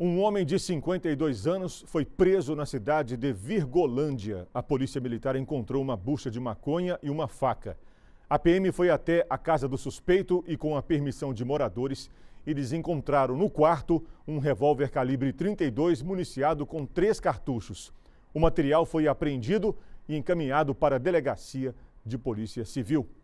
Um homem de 52 anos foi preso na cidade de Virgolândia. A polícia militar encontrou uma bucha de maconha e uma faca. A PM foi até a casa do suspeito e, com a permissão de moradores, eles encontraram no quarto um revólver calibre 32 municiado com três cartuchos. O material foi apreendido e encaminhado para a delegacia de polícia civil.